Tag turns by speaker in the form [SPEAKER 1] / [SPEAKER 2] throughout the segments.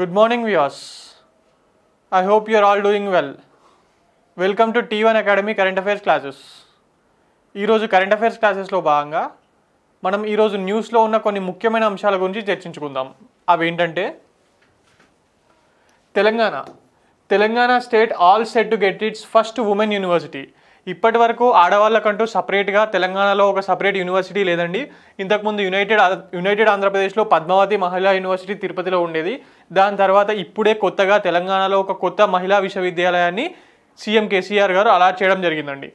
[SPEAKER 1] Good morning viewers I hope you are all doing well welcome to T one academy current affairs classes ఈరోజు current affairs క్లాసెస్లో భాగంగా మనం ఈరోజు న్యూస్లో ఉన్న కొన్ని ముఖ్యమైన అంశాల గురించి చర్చించుకుందాం అవి ఏంటంటే Telangana Telangana state all set to get its first women university ఇప్పటి వరకు ఆడవాళ్ళకంటూ సపరేట్గా తెలంగాణలో ఒక సపరేట్ యూనివర్సిటీ లేదండి ఇంతకుముందు యునైటెడ్ యునైటెడ్ ఆంధ్రప్రదేశ్లో పద్మావతి మహిళా యూనివర్సిటీ తిరుపతిలో ఉండేది దాని తర్వాత ఇప్పుడే కొత్తగా తెలంగాణలో ఒక కొత్త మహిళా విశ్వవిద్యాలయాన్ని సీఎం కేసీఆర్ గారు అలాట్ చేయడం జరిగిందండి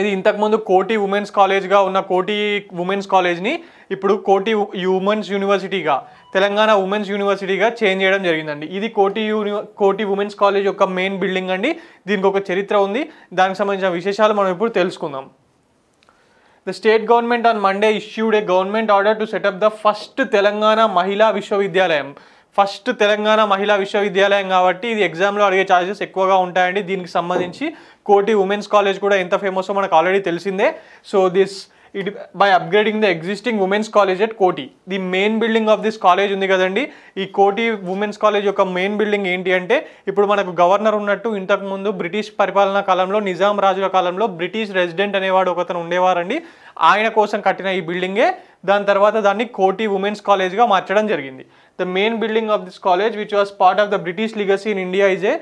[SPEAKER 1] ఇది ఇంతకుముందు కోటి ఉమెన్స్ కాలేజ్గా ఉన్న కోటి ఉమెన్స్ కాలేజ్ని ఇప్పుడు కోటి ఉమెన్స్ యూనివర్సిటీగా తెలంగాణ ఉమెన్స్ యూనివర్సిటీగా చేంజ్ చేయడం జరిగిందండి ఇది Koti uni Koti women's college యొక్క మెయిన్ బిల్డింగ్ అండి దీనికి ఒక చరిత్ర ఉంది దానికి సంబంధించిన విశేషాలు మనం ఇప్పుడు తెలుసుకుందాం the state government on Monday issued a government order to set up the first Telangana మహిళా విశ్వవిద్యాలయం ఫస్ట్ తెలంగాణ మహిళా విశ్వవిద్యాలయం కాబట్టి ఇది ఎగ్జామ్లో అడిగే ఛార్జెస్ ఎక్కువగా ఉంటాయండి దీనికి సంబంధించి కోటి ఉమెన్స్ కాలేజ్ కూడా ఎంత ఫేమస్ మనకు ఆల్రెడీ తెలిసిందే so this it by upgrading the existing women's college at Koti the main building of this college ఉంది కదండి ఈ కోటి ఉమెన్స్ కాలేజ్ యొక్క మెయిన్ బిల్డింగ్ ఏంటి అంటే ఇప్పుడు మనకు గవర్నర్ ఉన్నట్టు ఇంతకుముందు బ్రిటిష్ పరిపాలనా కాలంలో నిజాం రాజుల కాలంలో బ్రిటిష్ రెసిడెంట్ అనేవాడు ఒకతను ఉండేవారండి ఆయన కోసం కట్టిన ఈ బిల్డింగే దాని తర్వాత దాన్ని కోటి ఉమెన్స్ కాలేజ్గా మార్చడం జరిగింది the main building of this college which was part of the British legacy in India is a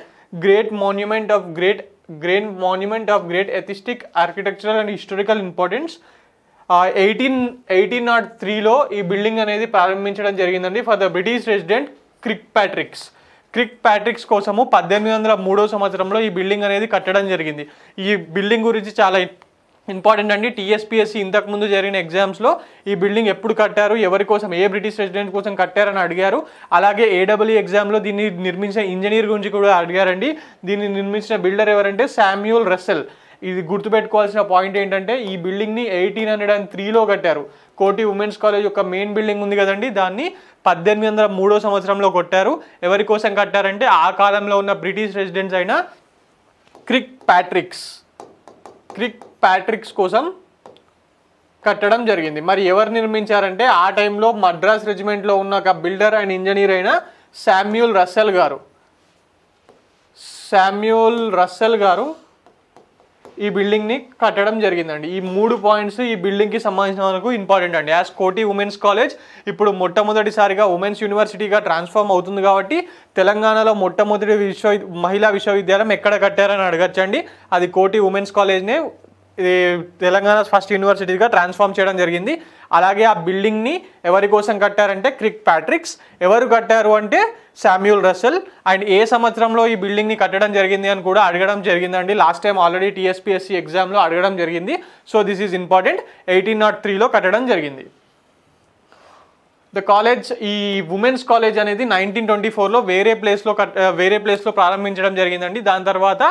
[SPEAKER 1] great monument of great great monument of great aesthetic architectural and historical importance eighteen eighteen naught త్రీలో ఈ building అనేది ప్రారంభించడం జరిగిందండి for the British resident Kirkpatricks Kirkpatricks కోసము పద్దెనిమిది వందల మూడో సంవత్సరంలో ఈ బిల్డింగ్ అనేది కట్టడం జరిగింది ఈ బిల్డింగ్ గురించి చాలా ఇంపార్టెంట్ అండి టీఎస్పిఎస్సి ఇంతకుముందు జరిగిన ఎగ్జామ్స్లో ఈ బిల్డింగ్ ఎప్పుడు కట్టారు ఎవరి కోసం ఏ బ్రిటిష్ రెసిడెంట్ కోసం కట్టారని అడిగారు అలాగే ఏడబ్ల్యూ ఎగ్జామ్లో e దీన్ని నిర్మించిన ఇంజనీర్ గురించి కూడా అడిగారండి దీన్ని నిర్మించిన బిల్డర్ ఎవరంటే శామ్యూల్ రసెల్ ఇది గుర్తుపెట్టుకోవాల్సిన పాయింట్ ఏంటంటే ఈ బిల్డింగ్ని ఎయిటీన్ హండ్రెడ్ అండ్ త్రీలో కట్టారు కోటి ఉమెన్స్ కాలేజ్ యొక్క మెయిన్ బిల్డింగ్ ఉంది కదండి దాన్ని పద్దెనిమిది వందల మూడో సంవత్సరంలో కొట్టారు ఎవరి కోసం కట్టారంటే ఆ కాలంలో ఉన్న బ్రిటిష్ రెసిడెంట్స్ అయిన క్రిక్ ప్యాట్రిక్స్ క్రిక్ ప్యాట్రిక్స్ కోసం కట్టడం జరిగింది మరి ఎవరు నిర్మించారంటే ఆ టైంలో మద్రాస్ రెజిమెంట్లో ఉన్న ఒక బిల్డర్ అండ్ ఇంజనీర్ అయిన శామ్యూల్ రస్సెల్ గారు శామ్యూల్ రస్సెల్ గారు ఈ బిల్డింగ్ని కట్టడం జరిగిందండి ఈ మూడు పాయింట్స్ ఈ బిల్డింగ్కి సంబంధించిన వరకు ఇంపార్టెంట్ అండి యాజ్ కోటి ఉమెన్స్ కాలేజ్ ఇప్పుడు మొట్టమొదటిసారిగా ఉమెన్స్ యూనివర్సిటీగా ట్రాన్స్ఫార్మ్ అవుతుంది కాబట్టి తెలంగాణలో మొట్టమొదటి విశ్వ మహిళా విశ్వవిద్యాలయం ఎక్కడ కట్టారని అడగచ్చండి అది కోటి ఉమెన్స్ కాలేజ్నే ఇది తెలంగాణ ఫస్ట్ యూనివర్సిటీగా ట్రాన్స్ఫామ్ చేయడం జరిగింది అలాగే ఆ బిల్డింగ్ని ఎవరి కోసం కట్టారంటే క్రిక్ ప్యాట్రిక్స్ ఎవరు కట్టారు అంటే శామ్యూల్ రసెల్ అండ్ ఏ సంవత్సరంలో ఈ బిల్డింగ్ని కట్టడం జరిగింది అని కూడా అడగడం జరిగిందండి లాస్ట్ టైం ఆల్రెడీ టీఎస్పీఎస్సీ ఎగ్జామ్లో అడగడం జరిగింది so this is important eighteen naught త్రీలో కట్టడం జరిగింది ద కాలేజ్ ఈ ఉమెన్స్ కాలేజ్ అనేది నైన్టీన్ ట్వంటీ ఫోర్లో వేరే ప్లేస్లో కట్ వేరే ప్లేస్లో ప్రారంభించడం జరిగిందండి దాని తర్వాత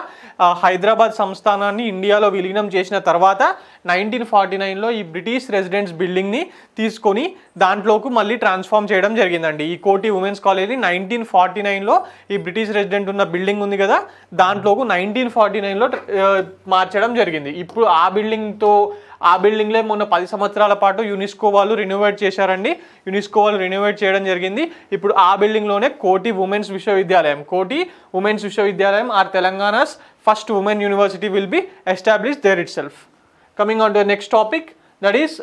[SPEAKER 1] హైదరాబాద్ సంస్థానాన్ని ఇండియాలో విలీనం చేసిన తర్వాత నైన్టీన్ ఫార్టీ నైన్లో ఈ బ్రిటిష్ రెసిడెంట్స్ బిల్డింగ్ని తీసుకొని దాంట్లోకి మళ్ళీ ట్రాన్స్ఫామ్ చేయడం జరిగిందండి ఈ Koti women's college nineteen forty నైన్లో ఈ బ్రిటిష్ రెసిడెంట్ ఉన్న బిల్డింగ్ ఉంది కదా దాంట్లోకి నైన్టీన్ ఫార్టీ నైన్లో మార్చడం జరిగింది ఇప్పుడు ఆ బిల్డింగ్తో ఆ బిల్డింగ్లే మొన్న పది సంవత్సరాల పాటు యునిస్కో వాళ్ళు రినోవేట్ చేశారండి యునిస్కో వాళ్ళు రినోవేట్ చేయడం జరిగింది ఇప్పుడు ఆ బిల్డింగ్లోనే కోటి ఉమెన్స్ విశ్వవిద్యాలయం కోటి ఉమెన్స్ విశ్వవిద్యాలయం are Telangana's first women university will be establish there itself coming on to next topic that is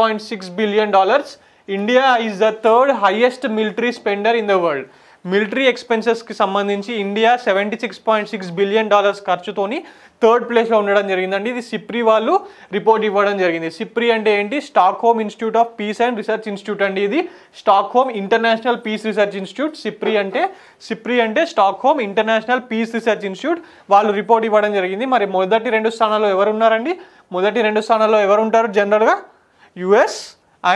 [SPEAKER 1] point six billion dollars India is the third highest military spender in the world military ఎక్స్పెన్సెస్కి సంబంధించి India seventy six point six billion dollars ఖర్చుతోని third ప్లేస్లో ఉండడం జరిగిందండి ఇది SIPRI వాళ్ళు report ఇవ్వడం జరిగింది సిప్రి అంటే ఏంటి Stockholm institute of peace and research institute అండి ఇది Stockholm international peace research institute SIPRI అంటే సిప్రి అంటే Stockholm international peace research institute వాళ్ళు రిపోర్ట్ ఇవ్వడం జరిగింది మరి మొదటి రెండు స్థానాల్లో ఎవరు ఉన్నారండి మొదటి రెండు స్థానాల్లో ఎవరు ఉంటారు జనరల్గా యుఎస్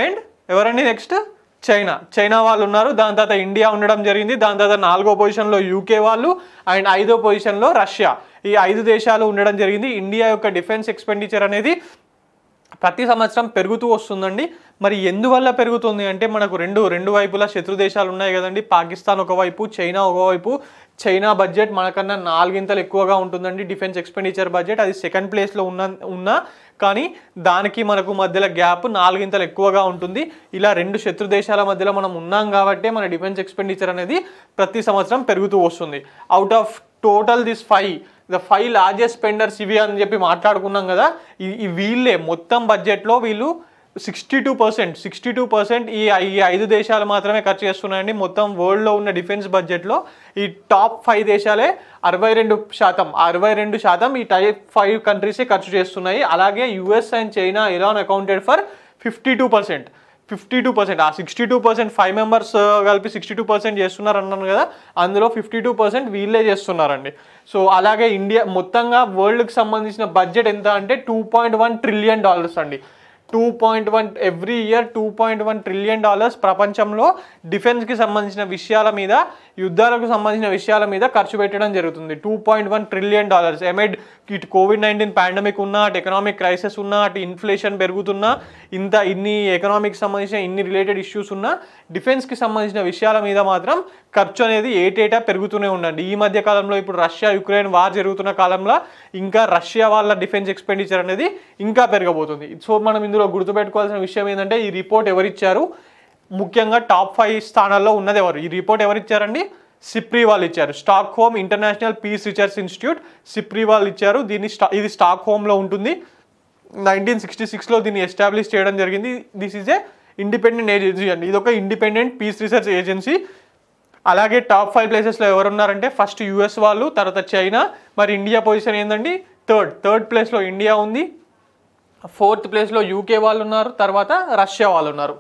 [SPEAKER 1] అండ్ ఎవరండి నెక్స్ట్ చైనా చైనా వాళ్ళు ఉన్నారు దాని తర్వాత ఇండియా ఉండడం జరిగింది దాని తర్వాత నాలుగో పొజిషన్లో యూకే వాళ్ళు అండ్ ఐదో పొజిషన్లో రష్యా ఈ ఐదు దేశాలు ఉండడం జరిగింది ఇండియా యొక్క డిఫెన్స్ ఎక్స్పెండిచర్ అనేది ప్రతి సంవత్సరం పెరుగుతూ వస్తుందండి మరి ఎందువల్ల పెరుగుతుంది అంటే మనకు రెండు రెండు వైపులా శత్రు దేశాలు ఉన్నాయి కదండి పాకిస్తాన్ ఒకవైపు చైనా ఒకవైపు చైనా బడ్జెట్ మనకన్నా నాలుగింతలు ఎక్కువగా ఉంటుందండి డిఫెన్స్ ఎక్స్పెండిచర్ బడ్జెట్ అది సెకండ్ ప్లేస్లో ఉన్న ఉన్నా కానీ దానికి మనకు మధ్యలో గ్యాప్ నాలుగింతలు ఎక్కువగా ఉంటుంది ఇలా రెండు శత్రు దేశాల మధ్యలో మనం ఉన్నాం కాబట్టి మన డిఫెన్స్ ఎక్స్పెండిచర్ అనేది ప్రతి సంవత్సరం పెరుగుతూ వస్తుంది out of total this five the five largest spenders ఇవి అని చెప్పి మాట్లాడుకున్నాం కదా ఈ వీళ్ళే మొత్తం బడ్జెట్లో వీళ్ళు sixty two percent sixty two percent ఈ ఐదు దేశాలు మాత్రమే ఖర్చు చేస్తున్నాయండి మొత్తం వరల్డ్లో ఉన్న డిఫెన్స్ బడ్జెట్లో ఈ టాప్ ఫైవ్ దేశాలే అరవై రెండు శాతం అరవై రెండు శాతం ఈ టైప్ ఫైవ్ కంట్రీసే ఖర్చు చేస్తున్నాయి అలాగే US and China Iran accounted for fifty two percent fifty two percent ఆ sixty two percent five members కలిపి సిక్స్టీ టూ పర్సెంట్ చేస్తున్నారు అన్నాను కదా అందులో ఫిఫ్టీ టూ పర్సెంట్ వీళ్ళే చేస్తున్నారండి సో అలాగే ఇండియా మొత్తంగా వరల్డ్కి సంబంధించిన బడ్జెట్ ఎంత అంటే two point one trillion dollars అండి two point one every year two point one trillion dollars ప్రపంచంలో డిఫెన్స్కి సంబంధించిన విషయాల మీద యుద్ధాలకు సంబంధించిన విషయాల మీద ఖర్చు పెట్టడం జరుగుతుంది two point one trillion dollars amid ఇటు కోవిడ్ నైన్టీన్ పాండమిక్ ఉన్న అటు ఎకనామిక్ క్రైసిస్ ఉన్న అటు ఇన్ఫ్లేషన్ పెరుగుతున్నా ఇంత ఇన్ని ఎకనామిక్ సంబంధించిన ఇన్ని రిలేటెడ్ ఇష్యూస్ ఉన్నా డిఫెన్స్కి సంబంధించిన విషయాల మీద మాత్రం ఖర్చు అనేది ఏటేటా పెరుగుతూనే ఉండండి ఈ మధ్య కాలంలో ఇప్పుడు రష్యా యుక్రెయిన్ వార్ జరుగుతున్న కాలంలో ఇంకా రష్యా వాళ్ళ డిఫెన్స్ ఎక్స్పెండిచర్ అనేది ఇంకా పెరగబోతుంది సో మనం ఇందులో ఇందులో గుర్తుపెట్టుకోవాల్సిన విషయం ఏంటంటే ఈ రిపోర్ట్ ఎవరిచ్చారు ముఖ్యంగా టాప్ ఫైవ్ స్థానాల్లో ఉన్నది ఎవరు ఈ రిపోర్ట్ ఎవరిచ్చారండి సిప్రీవాల్ ఇచ్చారు Stockholm international peace research institute సిప్రీవాల్ ఇచ్చారు దీన్ని స్టా ఇది స్టాక్ హోమ్లో ఉంటుంది నైన్టీన్ సిక్స్టీ సిక్స్లో దీన్ని ఎస్టాబ్లిష్ చేయడం జరిగింది this is a independent agency అండి ఇది ఒక ఇండిపెండెంట్ పీస్ రీసెర్చ్ ఏజెన్సీ అలాగే టాప్ ఫైవ్ ప్లేసెస్లో ఉన్నారంటే ఫస్ట్ యూఎస్ వాళ్ళు తర్వాత చైనా మరి ఇండియా పొజిషన్ ఏంటండి థర్డ్ థర్డ్ ప్లేస్లో ఇండియా ఉంది ఫోర్త్ ప్లేస్లో యూకే వాళ్ళు ఉన్నారు తర్వాత రష్యా వాళ్ళు ఉన్నారు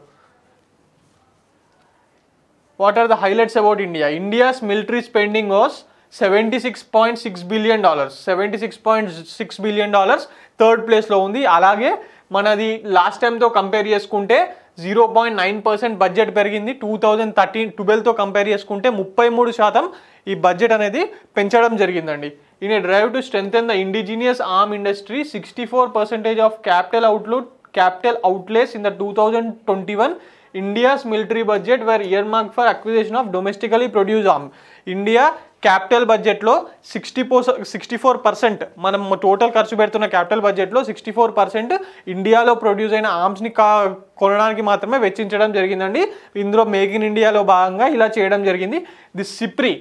[SPEAKER 1] what are the highlights about India India's military spending was seventy six point six billion dollars seventy six point six billion dollars third ప్లేస్లో ఉంది అలాగే మనది లాస్ట్ టైంతో కంపేర్ చేసుకుంటే zero point nine percent budget పెరిగింది two thousand thirteen ట్వెల్వ్తో compare చేసుకుంటే ముప్పై మూడు శాతం ఈ బడ్జెట్ అనేది పెంచడం జరిగిందండి in a drive to strengthen the indigenous arm industry sixty four percentage of capital outlay capital outlays in the two thousand twenty one India's military budget were earmark for acquisition of domestically produce arm India capital బడ్జెట్లో సిక్స్టీ పో sixty four percent మనం total ఖర్చు పెడుతున్న capital బడ్జెట్లో sixty four percent ఇండియాలో produce అయిన ఆర్మ్స్ని కా కొనడానికి మాత్రమే వెచ్చించడం జరిగిందండి ఇందులో మేక్ ఇన్ ఇండియాలో భాగంగా ఇలా చేయడం జరిగింది the SIPRI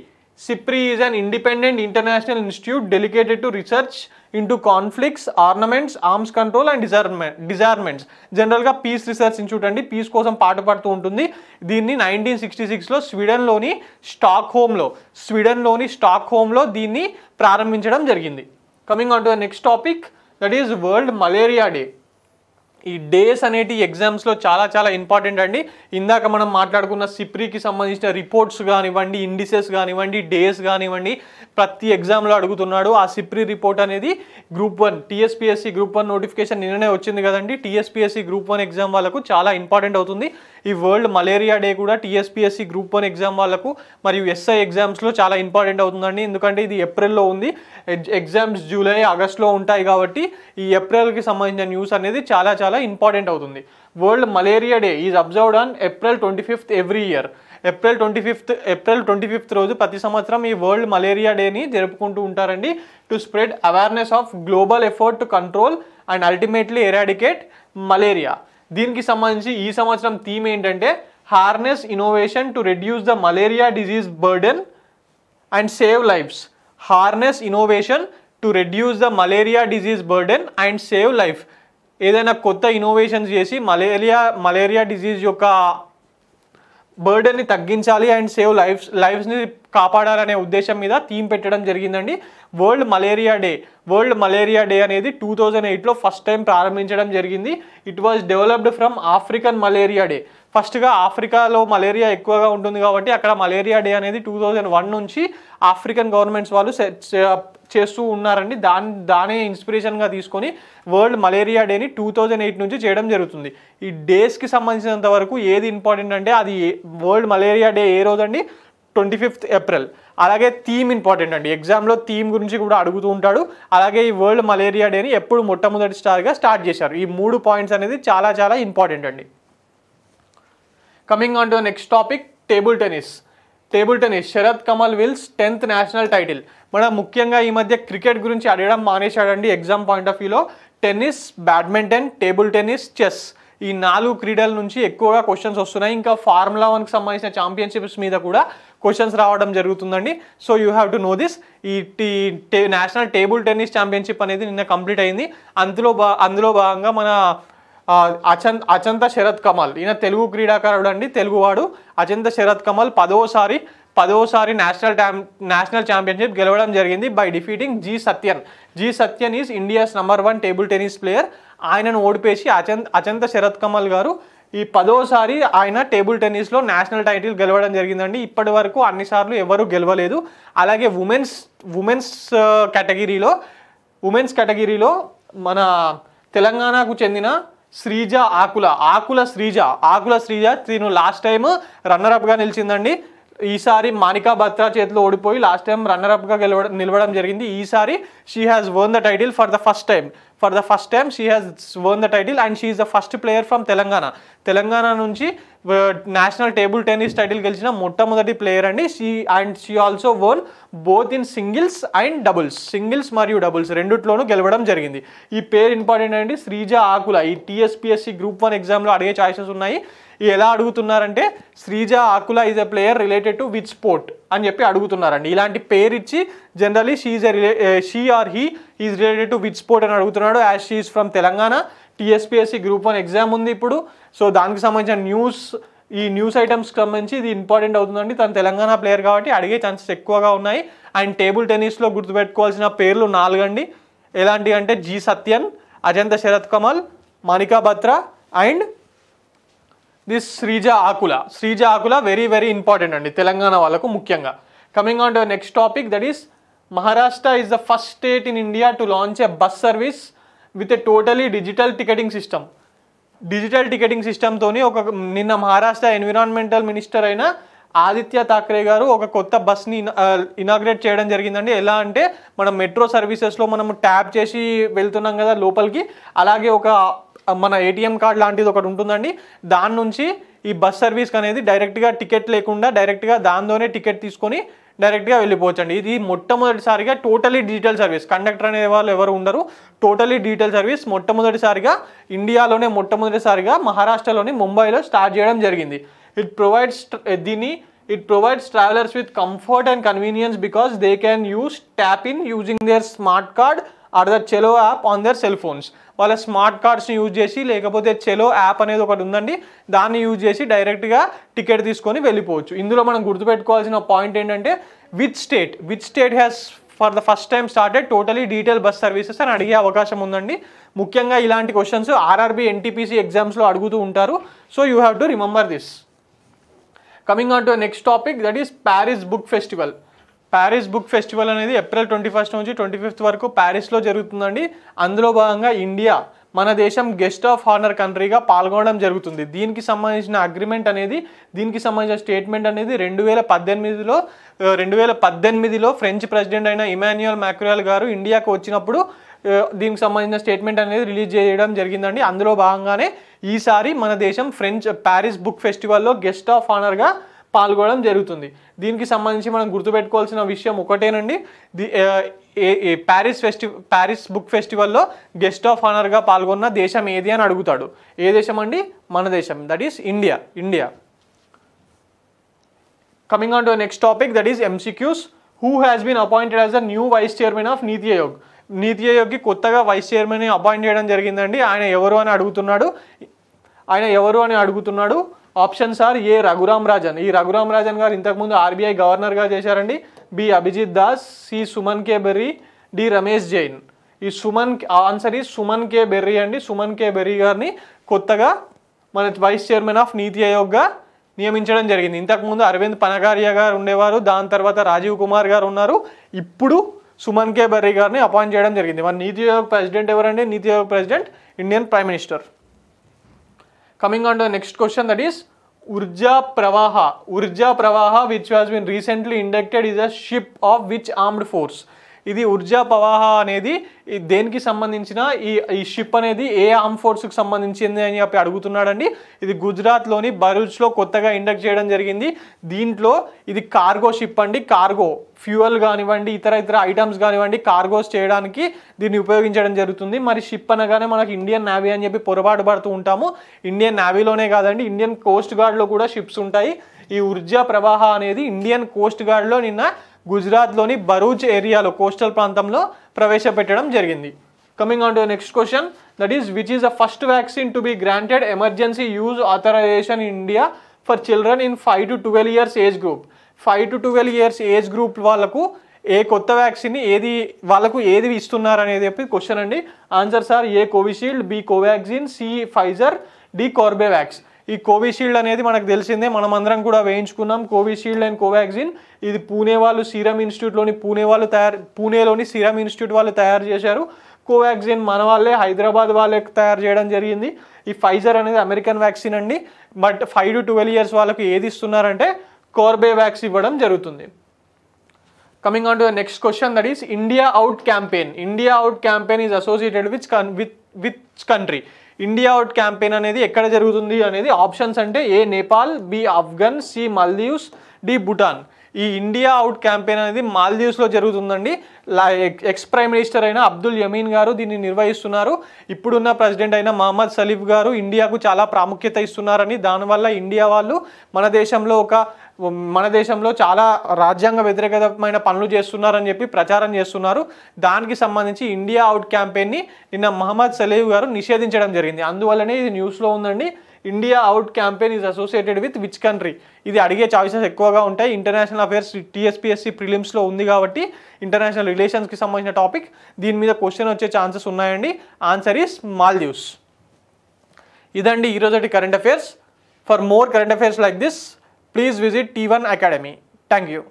[SPEAKER 1] is an independent international institute dedicated to research in to conflicts armaments arms control and disarmament disarmaments జనరల్గా పీస్ రీసెర్చ్ ఇన్స్టిట్యూట్ అండి పీస్ కోసం పాటుపడుతూ ఉంటుంది దీన్ని నైన్టీన్ సిక్స్టీ సిక్స్లో స్వీడన్లోని స్టాక్ హోమ్లో స్వీడన్లోని స్టాక్ హోమ్లో దీన్ని ప్రారంభించడం జరిగింది coming on to the next topic that is world malaria day ఈ డేస్ అనేటి ఎగ్జామ్స్లో చాలా చాలా ఇంపార్టెంట్ అండి ఇందాక మనం మాట్లాడుకున్న సిప్రీకి సంబంధించిన రిపోర్ట్స్ కానివ్వండి ఇండిసెస్ కానివ్వండి డేస్ కానివ్వండి ప్రతి ఎగ్జామ్లో అడుగుతున్నాడు ఆ సిప్రీ రిపోర్ట్ అనేది group one TSPSC group one notification నిన్ననే వచ్చింది కదండి టీఎస్పీఎస్సీ గ్రూప్ వన్ ఎగ్జామ్ వాళ్ళకు చాలా ఇంపార్టెంట్ అవుతుంది ఈ వరల్డ్ మలేరియా డే కూడా టీఎస్పీఎస్సీ గ్రూప్ వన్ ఎగ్జామ్ వాళ్ళకు మరియు ఎస్ఐ ఎగ్జామ్స్లో చాలా ఇంపార్టెంట్ అవుతుందండి ఎందుకంటే ఇది ఏప్రిల్లో ఉంది ఎగ్జామ్స్ జూలై ఆగస్ట్లో ఉంటాయి కాబట్టి ఈ ఏప్రిల్కి సంబంధించిన న్యూస్ అనేది చాలా చాలా చాలా ఇంపార్టెంట్ అవుతుంది world malaria day is observed on April twenty fifth every year April twenty fifth April twenty fifth రోజు ప్రతి సంవత్సరం ఈ వరల్డ్ మలేరియా డేని జరుపుకుంటూ ఉంటారండి to spread awareness of global effort to control and ultimately eradicate malaria దీనికి సంబంధించి ఈ సంవత్సరం థీమ్ ఏంటంటే harness innovation to reduce the malaria disease burden and save lives harness innovation to reduce the malaria disease burden and save life ఏదైనా కొత్త innovations చేసి malaria malaria disease యొక్క బర్డెన్ని తగ్గించాలి అండ్ సేవ్ లైఫ్స్ లైఫ్స్ని కాపాడాలనే ఉద్దేశం మీద థీమ్ పెట్టడం జరిగిందండి world malaria day world malaria day అనేది టూ థౌజండ్ ఎయిట్లో ఫస్ట్ టైం ప్రారంభించడం జరిగింది it was developed from African malaria day ఫస్ట్గా ఆఫ్రికాలో మలేరియా ఎక్కువగా ఉంటుంది కాబట్టి అక్కడ మలేరియా డే అనేది టూ థౌజండ్ వన్ నుంచి ఆఫ్రికన్ గవర్నమెంట్స్ వాళ్ళు చేస్తూ ఉన్నారండి దాని దానే ఇన్స్పిరేషన్గా తీసుకొని వరల్డ్ మలేరియా డేని టూ థౌజండ్ ఎయిట్ నుంచి చేయడం జరుగుతుంది ఈ డేస్కి సంబంధించినంత వరకు ఏది ఇంపార్టెంట్ అంటే అది వరల్డ్ మలేరియా డే ఏ రోజండి ట్వంటీ ఫిఫ్త్ ఏప్రిల్ అలాగే థీమ్ ఇంపార్టెంట్ అండి ఎగ్జామ్లో థీమ్ గురించి కూడా అడుగుతూ ఉంటాడు అలాగే ఈ వరల్డ్ మలేరియా డేని ఎప్పుడు మొట్టమొదటి స్టార్గా స్టార్ట్ చేశారు ఈ మూడు పాయింట్స్ అనేది చాలా చాలా ఇంపార్టెంట్ అండి coming on to next topic table tennis table tennis Sharath Kamal wins tenth national title మనం ముఖ్యంగా ఈ మధ్య క్రికెట్ గురించి అడగడం మానేశాడండి ఎగ్జామ్ పాయింట్ ఆఫ్ వ్యూలో tennis badminton table tennis chess ఈ నాలుగు క్రీడల నుంచి ఎక్కువగా క్వశ్చన్స్ వస్తున్నాయి ఇంకా ఫార్ములా వన్కి సంబంధించిన ఛాంపియన్షిప్స్ మీద కూడా క్వశ్చన్స్ రావడం జరుగుతుందండి so you have to know this ఈ టీ నేషనల్ టేబుల్ టెన్నిస్ ఛాంపియన్షిప్ అనేది నిన్న కంప్లీట్ అయింది అందులో అందులో భాగంగా మన అచంత్ అచంత శరత్ కమల్ ఈయన తెలుగు క్రీడాకారుడు అండి తెలుగువాడు అచంత శరత్ కమల్ పదోసారి పదోసారి నేషనల్ ట్యాం నేషనల్ ఛాంపియన్షిప్ గెలవడం జరిగింది by defeating G Sathiyan G Sathiyan is India's number one table tennis player ఆయనను ఓడిపేసి అచంత అచంత శరత్ కమల్ గారు ఈ పదోసారి ఆయన టేబుల్ టెన్నిస్లో నేషనల్ టైటిల్ గెలవడం జరిగిందండి ఇప్పటి వరకు అన్నిసార్లు ఎవరూ గెలవలేదు అలాగే ఉమెన్స్ ఉమెన్స్ కేటగిరీలో ఉమెన్స్ కేటగిరీలో మన తెలంగాణకు చెందిన శ్రీజ ఆకుల ఆకుల శ్రీజ ఆకుల శ్రీజ తిను లాస్ట్ టైం రన్నర్ అప్గా నిలిచిందండి ఈసారి మానికా బత్రా చేతిలో ఓడిపోయి లాస్ట్ టైం రన్నరప్గా గెలవడం నిలవడం జరిగింది ఈసారి she has won the title for the first time for the first time she has won the title and she is the first player from Telangana Telangana నుంచి నేషనల్ టేబుల్ టెన్నిస్ టైటిల్ గెలిచిన మొట్టమొదటి player అండి she and she also won both in singles and doubles singles మరియు doubles రెండుట్లోనూ గెలవడం జరిగింది ఈ పేరు ఇంపార్టెంట్ అండి శ్రీజ ఆకుల ఈ టీఎస్పిఎస్సి గ్రూప్ వన్ ఎగ్జామ్లో అడిగే ఛాయిసెస్ ఉన్నాయి ఎలా అడుగుతున్నారంటే Sreeja Akula is a player related to which sport అని చెప్పి అడుగుతున్నారండి ఇలాంటి పేరు ఇచ్చి జనరలీ షీఈ్ ఎ రిలే she or he is related to which sport అని అడుగుతున్నాడు as she from Telangana TSPSC group one exam ఉంది ఇప్పుడు సో దానికి సంబంధించిన న్యూస్ ఈ న్యూస్ ఐటమ్స్కి సంబంధించి ఇది ఇంపార్టెంట్ అవుతుందండి తను తెలంగాణ ప్లేయర్ కాబట్టి అడిగే ఛాన్సెస్ ఎక్కువగా ఉన్నాయి అండ్ టేబుల్ టెన్నిస్లో గుర్తుపెట్టుకోవాల్సిన పేర్లు నాలుగండి ఎలాంటి అంటే G Sathiyan Achanta Sharath Kamal Manika Batra and this Sreeja Akula Sreeja Akula very very important అండి తెలంగాణ వాళ్ళకు ముఖ్యంగా coming on to next topic that is Maharashtra is the first state in India to launch a bus service with a totally digital ticketing system digital ticketing సిస్టమ్తో ఒక నిన్న Maharashtra environmental minister అయిన ఆదిత్య థాక్రే గారు ఒక కొత్త బస్ని ఇనాగ్రేట్ చేయడం జరిగిందండి ఎలా అంటే మనం మెట్రో సర్వీసెస్లో మనం ట్యాప్ చేసి వెళ్తున్నాం కదా లోపలికి అలాగే ఒక మన ఏటీఎం కార్డ్ లాంటిది ఒకటి ఉంటుందండి దాని నుంచి ఈ బస్ సర్వీస్ అనేది డైరెక్ట్గా టికెట్ లేకుండా డైరెక్ట్గా దానితోనే టికెట్ తీసుకొని డైరెక్ట్గా వెళ్ళిపోవచ్చండి ఇది మొట్టమొదటిసారిగా టోటలీ డిజిటల్ సర్వీస్ కండక్టర్ అనే వాళ్ళు ఎవరు ఉండరు టోటలీ డిజిటల్ సర్వీస్ మొట్టమొదటిసారిగా ఇండియాలోనే మొట్టమొదటిసారిగా మహారాష్ట్రలోని ముంబైలో స్టార్ట్ చేయడం జరిగింది ఇట్ ప్రొవైడ్స్ eh, దీన్ని it provides travellers with comfort and convenience because they can use tap in using their smart card or the Chalo app on their cell phones వాళ్ళ smart కార్డ్స్ని యూజ్ చేసి లేకపోతే చెలో యాప్ అనేది ఒకటి ఉందండి దాన్ని యూజ్ చేసి డైరెక్ట్గా టికెట్ తీసుకొని వెళ్ళిపోవచ్చు ఇందులో మనం గుర్తుపెట్టుకోవాల్సిన పాయింట్ ఏంటంటే with state with state has for the first time started totally detail bus services అని అడిగే అవకాశం ఉందండి ముఖ్యంగా ఇలాంటి క్వశ్చన్స్ ఆర్ఆర్బీ ఎన్టీపీసీ ఎగ్జామ్స్లో అడుగుతూ ఉంటారు so you have to remember this coming on to next topic that is Paris book festival Paris book festival అనేది ఏప్రిల్ ట్వంటీ ఫస్ట్ నుంచి ట్వంటీ ఫిఫ్త్ వరకు ప్యారిస్లో జరుగుతుందండి అందులో భాగంగా ఇండియా మన దేశం గెస్ట్ ఆఫ్ హానర్ కంట్రీగా పాల్గొనడం జరుగుతుంది దీనికి సంబంధించిన అగ్రిమెంట్ అనేది దీనికి సంబంధించిన స్టేట్మెంట్ అనేది రెండు వేల పద్దెనిమిదిలో రెండు వేల పద్దెనిమిదిలో ఫ్రెంచ్ ప్రెసిడెంట్ అయిన ఇమాన్యుయల్ మ్యాక్రియల్ గారు ఇండియాకు వచ్చినప్పుడు దీనికి సంబంధించిన స్టేట్మెంట్ అనేది రిలీజ్ చేయడం జరిగిందండి అందులో భాగంగానే ఈసారి మన దేశం ఫ్రెంచ్ ప్యారిస్ బుక్ ఫెస్టివల్లో గెస్ట్ ఆఫ్ హానర్గా పాల్గొనడం జరుగుతుంది దీనికి సంబంధించి మనం గుర్తుపెట్టుకోవాల్సిన విషయం ఒకటేనండి ది ప్యారిస్ ఫెస్టి ప్యారిస్ బుక్ ఫెస్టివల్లో గెస్ట్ ఆఫ్ ఆనర్గా పాల్గొన్న దేశం ఏది అని అడుగుతాడు ఏ దేశం అండి మన దేశం that is India India coming on to next topic that is MCQs who has been appointed as a new vice chairman of NITI Aayog నీతి ఆయోగ్కి కొత్తగా వైస్ చైర్మన్ అపాయింట్ చేయడం జరిగిందండి ఆయన ఎవరు అని అడుగుతున్నాడు ఆయన ఎవరు అని అడుగుతున్నాడు options are A Raghuram Rajan ఈ రఘురామ్ రాజన్ గారు ఇంతకుముందు ఆర్బీఐ గవర్నర్గా చేశారండి B Abhijit Das C Suman K Bery D Ramesh Jain ఈ సుమన్ ఆన్సర్ ఈ సుమన్ కే బెర్రీ అండి సుమన్ కే బెర్రీ గారిని కొత్తగా మన వైస్ చైర్మన్ ఆఫ్ నీతి ఆయోగ్గా నియమించడం జరిగింది ఇంతకుముందు అరవింద్ పనగారియా గారు ఉండేవారు దాని తర్వాత రాజీవ్ కుమార్ గారు ఉన్నారు ఇప్పుడు సుమన్ కే బెర్రీ గారిని అపాయింట్ చేయడం జరిగింది మన నీతి ఆయోగ్ ప్రెసిడెంట్ ఎవరండి NITI Aayog president Indian prime minister Coming on to the next question that is Urja Pravaha. Urja Pravaha which has been recently inducted is a ship of which armed force? ఇది ఉర్జా ప్రవాహ అనేది దేనికి సంబంధించిన ఈ ఈ షిప్ అనేది ఏ ఆర్మ్ ఫోర్స్కి సంబంధించింది అని చెప్పి అడుగుతున్నాడండి ఇది గుజరాత్లోని భరూచ్లో కొత్తగా ఇండక్ట్ చేయడం జరిగింది దీంట్లో ఇది కార్గో షిప్ అండి కార్గో ఫ్యూయల్ కానివ్వండి ఇతర ఇతర ఐటమ్స్ కానివ్వండి కార్గోస్ చేయడానికి దీన్ని ఉపయోగించడం జరుగుతుంది మరి షిప్ అనగానే మనకు ఇండియన్ నేవీ అని చెప్పి పొరపాటు పడుతూ ఉంటాము ఇండియన్ నేవీలోనే కాదండి ఇండియన్ కోస్ట్ గార్డ్లో కూడా షిప్స్ ఉంటాయి ఈ ఉర్జా ప్రవాహ అనేది ఇండియన్ కోస్ట్ గార్డ్లో నిన్న గుజరాత్లోని బరూజ్ ఏరియాలో కోస్టల్ ప్రాంతంలో ప్రవేశపెట్టడం జరిగింది coming on to next question that is which is the first vaccine to be granted emergency use authorisation in India for children in five to twelve years age group five to twelve years age group వాళ్ళకు ఏ కొత్త vaccine ఏది వాళ్ళకు ఏది ఇస్తున్నారు అనేది చెప్పి question అండి answers sir A Covishield B Covaxin C Pfizer D Corbevax ఈ కోవిషీల్డ్ అనేది మనకు తెలిసిందే మనం అందరం కూడా వేయించుకున్నాం కోవిషీల్డ్ అండ్ కోవాక్సిన్ ఇది పూణే వాళ్ళు సీరం ఇన్స్టిట్యూట్లోని పూణే వాళ్ళు తయారు పూణేలోని సీరం ఇన్స్టిట్యూట్ వాళ్ళు తయారు చేశారు కోవాక్సిన్ మన వాళ్ళే హైదరాబాద్ వాళ్ళే తయారు చేయడం జరిగింది ఈ ఫైజర్ అనేది అమెరికన్ వ్యాక్సిన్ అండి but five to twelve years వాళ్ళకి ఏది ఇస్తున్నారంటే కోర్బేవాక్స్ ఇవ్వడం జరుగుతుంది coming on to the next question that is India out campaign India out campaign is associated with with with country India out campaign అనేది ఎక్కడ జరుగుతుంది అనేది ఆప్షన్స్ అంటే A Nepal B Afghan C Maldives D Bhutan ఈ ఇండియా అవుట్ క్యాంపెయిన్ అనేది మాల్దీవ్స్లో జరుగుతుందండి ఎక్స్ ప్రైమ్ మినిస్టర్ అయిన అబ్దుల్ యమీన్ గారు దీన్ని నిర్వహిస్తున్నారు ఇప్పుడున్న ప్రెసిడెంట్ అయిన మహమ్మద్ సలీఫ్ గారు ఇండియాకు చాలా ప్రాముఖ్యత ఇస్తున్నారని దానివల్ల ఇండియా వాళ్ళు మన దేశంలో ఒక మన దేశంలో చాలా రాజ్యాంగ వ్యతిరేకమైన పనులు చేస్తున్నారని చెప్పి ప్రచారం చేస్తున్నారు దానికి సంబంధించి ఇండియా అవుట్ క్యాంపెయిన్ని నిన్న మహమ్మద్ సలీఫ్ గారు నిషేధించడం జరిగింది అందువల్లనే ఇది న్యూస్లో ఉందండి India out campaign is associated with which country ఇది అడిగే ఛాయిసెస్ ఎక్కువగా ఉంటాయి ఇంటర్నేషనల్ అఫేర్స్ టీఎస్పీఎస్సీ ప్రిలిమ్స్లో ఉంది కాబట్టి ఇంటర్నేషనల్ రిలేషన్స్కి సంబంధించిన టాపిక్ దీని మీద క్వశ్చన్ వచ్చే ఛాన్సెస్ ఉన్నాయండి ఆన్సర్ ఈస్ మాల్దీవ్స్ ఇదండి ఈరోజటి current affairs for more current affairs like this please visit T one academy thank you